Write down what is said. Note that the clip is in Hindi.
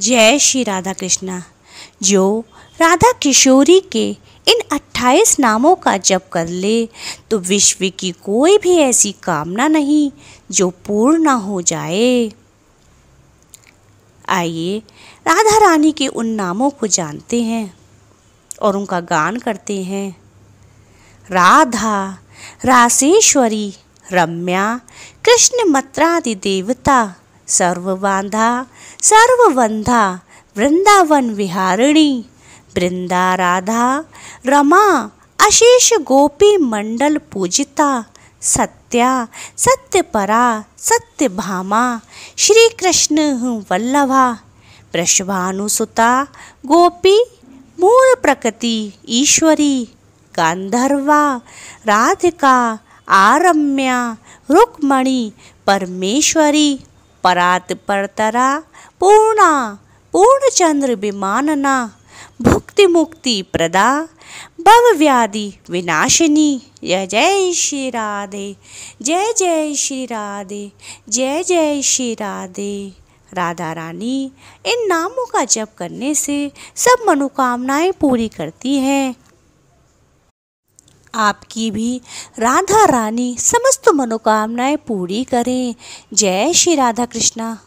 जय श्री राधा कृष्णा जो राधा किशोरी के इन अट्ठाईस नामों का जप कर ले तो विश्व की कोई भी ऐसी कामना नहीं जो पूर्ण ना हो जाए आइए राधा रानी के उन नामों को जानते हैं और उनका गान करते हैं राधा रासेश्वरी रम्या कृष्ण मत्रादि देवता सर्वबांधा सर्वबंधा वृंदावन विहारिणी वृंदा राधा रमा अशेष गोपी मंडल पूजिता सत्या सत्यपरा सत्य भामा श्री कृष्ण वल्लभा वृषभानुसुता गोपी मूल प्रकृति ईश्वरी गांधर्वा राधिका आरम्या रुक्मणी परमेश्वरी परात परतरा पूर्णा पूर्ण चंद्र विमानना भुक्ति मुक्ति प्रदा भव व्याधि विनाशिनी जय जय श्री राधे जय जय श्री राधे जय जय श्री राधे राधा रानी इन नामों का जप करने से सब मनोकामनाएं पूरी करती हैं आपकी भी राधा रानी समस्त मनोकामनाएं पूरी करें जय श्री राधा कृष्णा